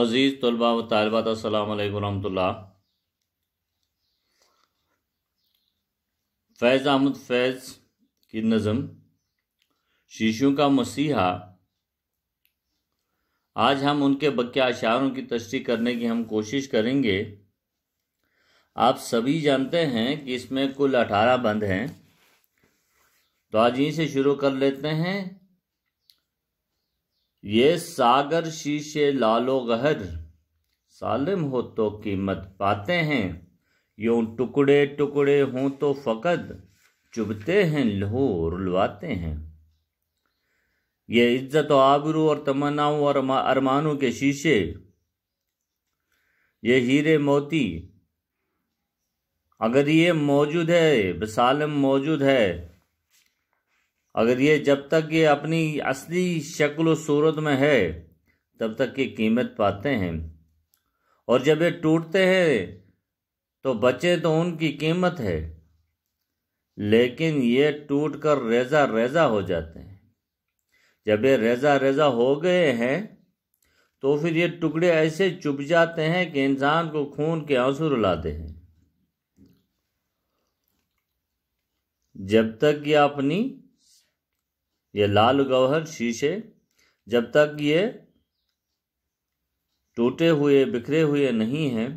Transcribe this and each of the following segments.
अज़ीज़ तलबा व तालबात असलकमतुल्ला फैज़ अहमद फैज़ की नज़म शीशों का मसीहा आज हम उनके बक्के अशारों की तशरी करने की हम कोशिश करेंगे आप सभी जानते हैं कि इसमें कुल अठारह बंद हैं तो आज यहीं से शुरू कर लेते हैं ये सागर शीशे लालो गहर सालिम हो तो कीमत पाते हैं यूं टुकड़े टुकड़े हों तो फ़कद चुभते हैं लहू रुलवाते हैं ये इज्जत और आबरू और तमन्नाओं और अरमानों के शीशे ये हीरे मोती अगर ये मौजूद है बसालम मौजूद है अगर ये जब तक ये अपनी असली शक्ल सूरत में है तब तक ये कीमत पाते हैं और जब ये टूटते हैं तो बचे तो उनकी कीमत है लेकिन ये टूट कर रेजा रेजा हो जाते हैं जब ये रेजा रेजा हो गए हैं तो फिर ये टुकड़े ऐसे चुप जाते हैं कि इंसान को खून के आंसू रुलाते हैं जब तक ये अपनी ये लाल गौहर शीशे जब तक ये टूटे हुए बिखरे हुए नहीं हैं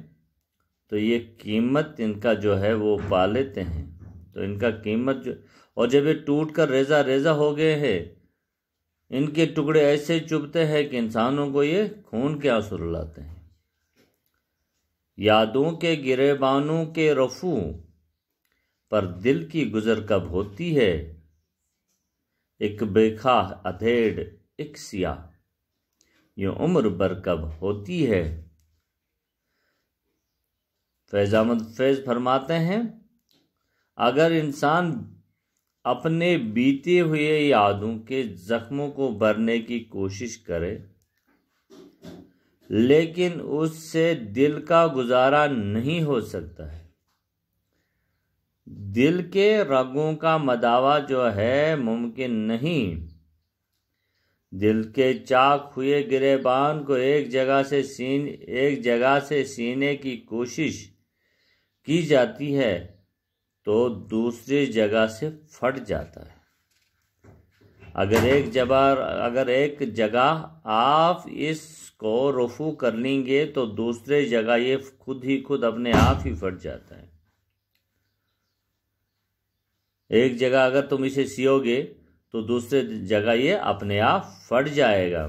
तो ये कीमत इनका जो है वो पा लेते हैं तो इनका कीमत जो और जब ये टूट कर रेजा रेजा हो गए हैं इनके टुकड़े ऐसे चुभते हैं कि इंसानों को ये खून के आंसू रुलाते हैं यादों के गिरेबानों के रफू पर दिल की गुजर कब होती है एक बेखा अधेड़ एक सिया ये उम्र बरकब होती है फैज अहमद फैज फरमाते हैं अगर इंसान अपने बीते हुए यादों के जख्मों को भरने की कोशिश करे लेकिन उससे दिल का गुजारा नहीं हो सकता है दिल के रगों का मदावा जो है मुमकिन नहीं दिल के चाक हुए गिरेबान को एक जगह से सीन एक जगह से सीने की कोशिश की जाती है तो दूसरी जगह से फट जाता है अगर एक जबर अगर एक जगह आप इसको रफू कर लेंगे तो दूसरे जगह ये खुद ही खुद अपने आप ही फट जाता है एक जगह अगर तुम इसे सियोगे तो दूसरे जगह ये अपने आप फट जाएगा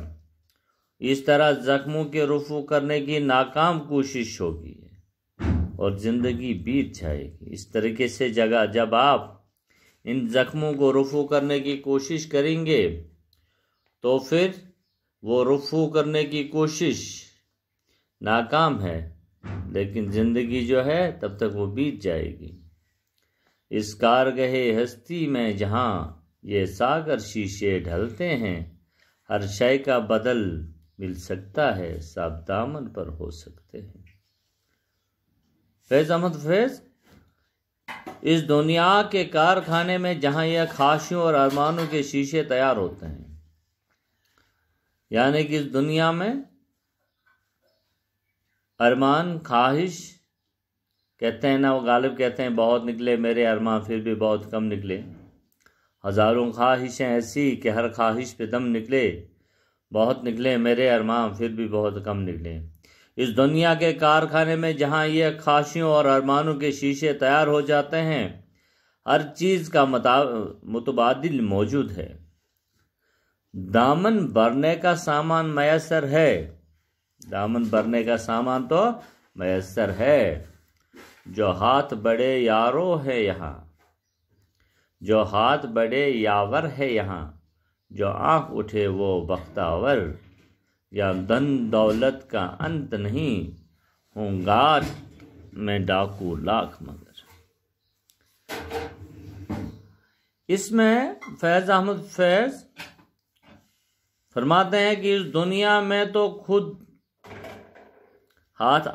इस तरह जख्मों के रफू करने की नाकाम कोशिश होगी और ज़िंदगी बीत जाएगी इस तरीके से जगह जब आप इन जख्मों को रुफू करने की कोशिश करेंगे तो फिर वो रुफू करने की कोशिश नाकाम है लेकिन ज़िंदगी जो है तब तक वो बीत जाएगी इस कारगहे हस्ती में जहाँ ये सागर शीशे ढलते हैं हर शय का बदल मिल सकता है दामन पर हो सकते हैं फैज़ अहमद फैज़ इस दुनिया के कारखाने में जहाँ यह खाशियों और अरमानों के शीशे तैयार होते हैं यानी कि इस दुनिया में अरमान ख्वाहिश कहते हैं ना वो गालिब कहते हैं बहुत निकले मेरे अरमा फिर भी बहुत कम निकले हज़ारों ख्वाहिशें ऐसी कि हर ख्वाहिश पे दम निकले बहुत निकले मेरे अरमा फिर भी बहुत कम निकले इस दुनिया के कारखाने में जहाँ ये ख्वाहिशों और अरमानों के शीशे तैयार हो जाते हैं हर चीज़ का मुतबादिल मौजूद है दामन भरने का सामान मैसर है दामन भरने का सामान तो मैसर है जो हाथ बड़े यारो है यहाँ जो हाथ बड़े यावर है यहाँ जो आँख उठे वो बख्तावर या धन दौलत का अंत नहीं होंगार में डाकू लाख मगर इसमें फैज़ अहमद फैज़ फरमाते हैं कि इस दुनिया में तो खुद हाथ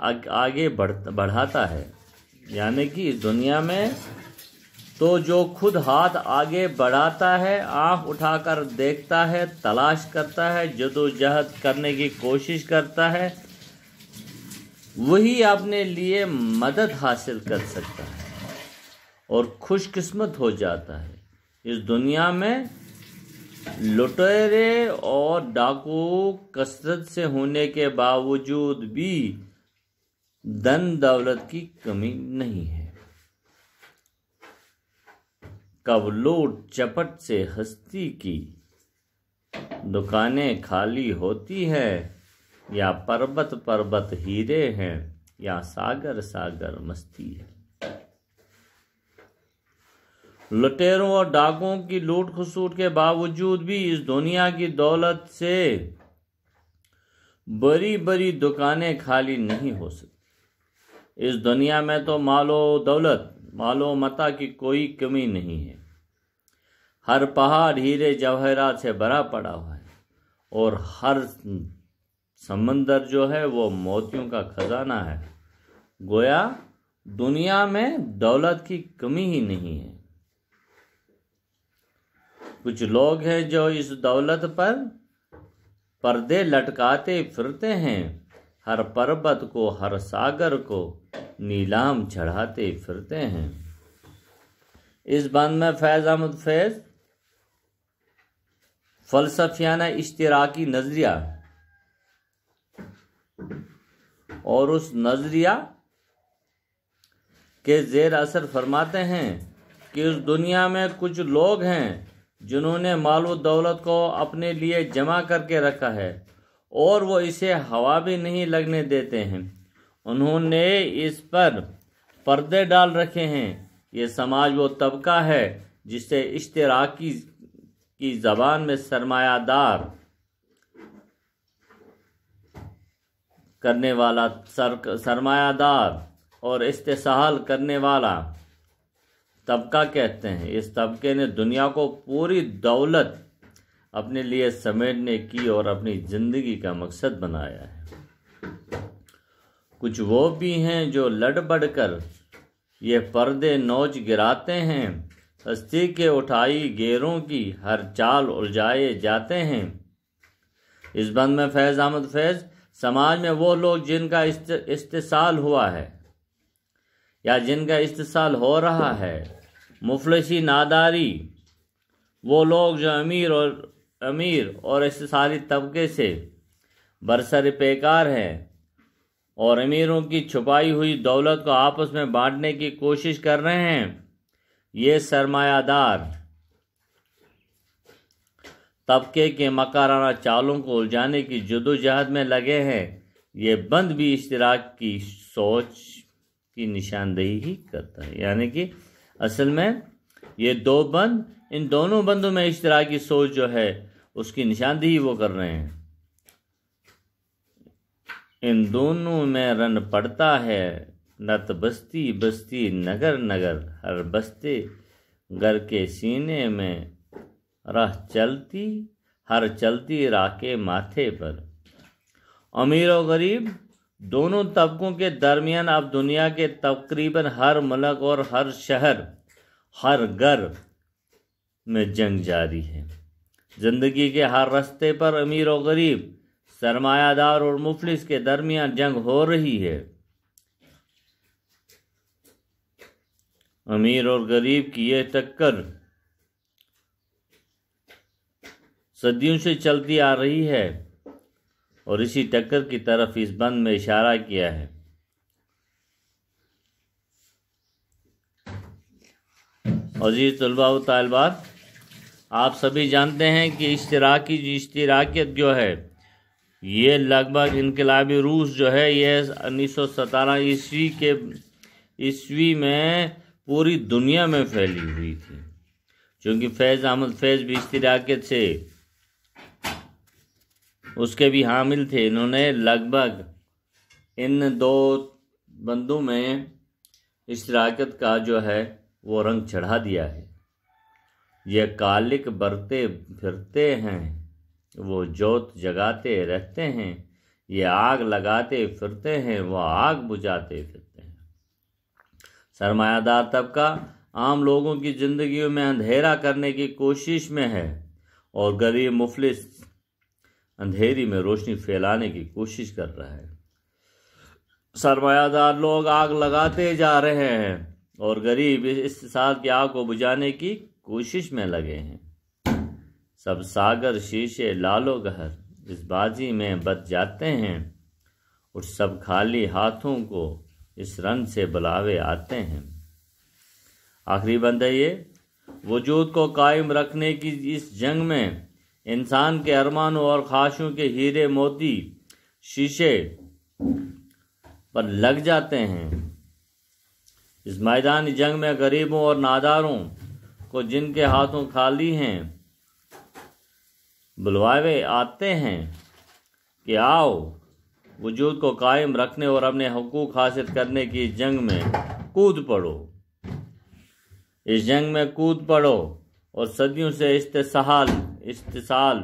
आगे बढ़ बढ़ाता है यानी कि इस दुनिया में तो जो खुद हाथ आगे बढ़ाता है आंख उठाकर देखता है तलाश करता है जदोजहद करने की कोशिश करता है वही अपने लिए मदद हासिल कर सकता है और खुशकिस्मत हो जाता है इस दुनिया में लुटेरे और डाकू कसरत से होने के बावजूद भी धन दौलत की कमी नहीं है कवलोट चपट से हस्ती की दुकानें खाली होती है या पर्वत पर्वत हीरे हैं या सागर सागर मस्ती है लुटेरों और डाकों की लूट खसूट के बावजूद भी इस दुनिया की दौलत से बड़ी बड़ी दुकानें खाली नहीं हो सकती इस दुनिया में तो मालो दौलत मालो मता की कोई कमी नहीं है हर पहाड़ हीरे जवाहरात से भरा पड़ा हुआ है और हर समंदर जो है वो मोतियों का खजाना है गोया दुनिया में दौलत की कमी ही नहीं है कुछ लोग हैं जो इस दौलत पर पर्दे लटकाते फिरते हैं हर पर्वत को हर सागर को नीलाम चढ़ाते फिरते हैं इस बंद में फैज़ अहमद फैज़ फलसफियाना इश्तराकी नज़रिया और उस नज़रिया के ज़ेर असर फरमाते हैं कि उस दुनिया में कुछ लोग हैं जिन्होंने मालो दौलत को अपने लिए जमा करके रखा है और वो इसे हवा भी नहीं लगने देते हैं उन्होंने इस पर पर्दे डाल रखे हैं ये समाज वो तबका है जिसे इश्तराकी की जबान में सरमायादार करने वाला सर सरमायादार और इस्तेसाल करने वाला तबका कहते हैं इस तबके ने दुनिया को पूरी दौलत अपने लिए समेटने की और अपनी ज़िंदगी का मकसद बनाया है कुछ वो भी हैं जो लड़ बढ़ कर ये पर्दे नोच गिराते हैं हस्ती के उठाई गेरों की हर चाल उलझाए जाते हैं इस बंद में फैज़ अहमद फैज़ समाज में वो लोग जिनका इस्तेसाल हुआ है या जिनका इस्तेसाल हो रहा है मुफलसी नादारी वो लोग जो अमीर और अमीर और ऐसे सारे तबके से बरसर पेकार है और अमीरों की छुपाई हुई दौलत को आपस में बांटने की कोशिश कर रहे हैं ये सरमायादार तबके के मकाराना चालों को उलझाने की जदोजहद में लगे हैं ये बंद भी इश्तराक की सोच की निशानदेही ही करता है यानी कि असल में ये दो बंद इन दोनों बंदों में की सोच जो है उसकी निशानदेही वो कर रहे हैं इन दोनों में रन पड़ता है नत बस्ती बस्ती नगर नगर हर बस्ते घर के सीने में राह चलती हर चलती राह के माथे पर अमीर और गरीब दोनों तबकों के दरमियान अब दुनिया के तकरीबन हर मुल्क और हर शहर हर घर में जंग जारी है जिंदगी के हर रास्ते पर अमीर और गरीब सरमायादार और मुफलिस के दरमियान जंग हो रही है अमीर और गरीब की यह टक्कर सदियों से चलती आ रही है और इसी टक्कर की तरफ इस बंद में इशारा किया है अजीज तलबा तलबात आप सभी जानते हैं कि इश्तराकी जो इश्तराकियत जो है ये लगभग इनकलाबी रूस जो है ये उन्नीस सौ सतारह ईस्वी के ईस्वी में पूरी दुनिया में फैली हुई थी क्योंकि फैज़ अहमद फैज़ भी इश्तराकियत से उसके भी हामिल थे इन्होंने लगभग इन दो बंदों में इश्तराकत का जो है वो रंग चढ़ा दिया है ये कालिक बरते फिरते हैं वो जोत जगाते रहते हैं ये आग लगाते फिरते हैं वह आग बुझाते फिरते हैं सरमायादार तबका आम लोगों की ज़िंदगियों में अंधेरा करने की कोशिश में है और गरीब मुफलिस अंधेरी में रोशनी फैलाने की कोशिश कर रहा है सरमायादार लोग आग लगाते जा रहे हैं और गरीब इस साल की आग को बुझाने की कोशिश में लगे हैं सब सागर शीशे लालो गहर इस बाजी में बच जाते हैं और सब खाली हाथों को इस रन से बुलावे आते हैं आखिरी बंद है ये वजूद को कायम रखने की इस जंग में इंसान के अरमानों और खाशों के हीरे मोती शीशे पर लग जाते हैं इस मैदानी जंग में गरीबों और नादारों को जिनके हाथों खाली हैं बुलवावे आते हैं कि आओ वजूद को कायम रखने और अपने हकूक़ हासिल करने की जंग में कूद पड़ो इस जंग में कूद पड़ो और सदियों से इस्तेसाल इस्तेसाल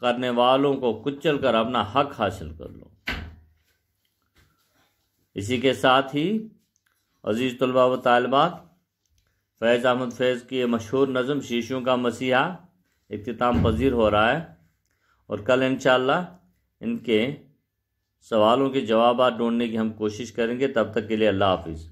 करने वालों को कुचल कर अपना हक हासिल कर लो इसी के साथ ही अजीज़ तलबा व तालबात फैज़ अहमद फैज़ की ये मशहूर नज़म शीशों का मसीहा अख्ताम पजीर हो रहा है और कल इन इनके सवालों के जवाब ढूंढने की हम कोशिश करेंगे तब तक के लिए अल्लाह हाफिज़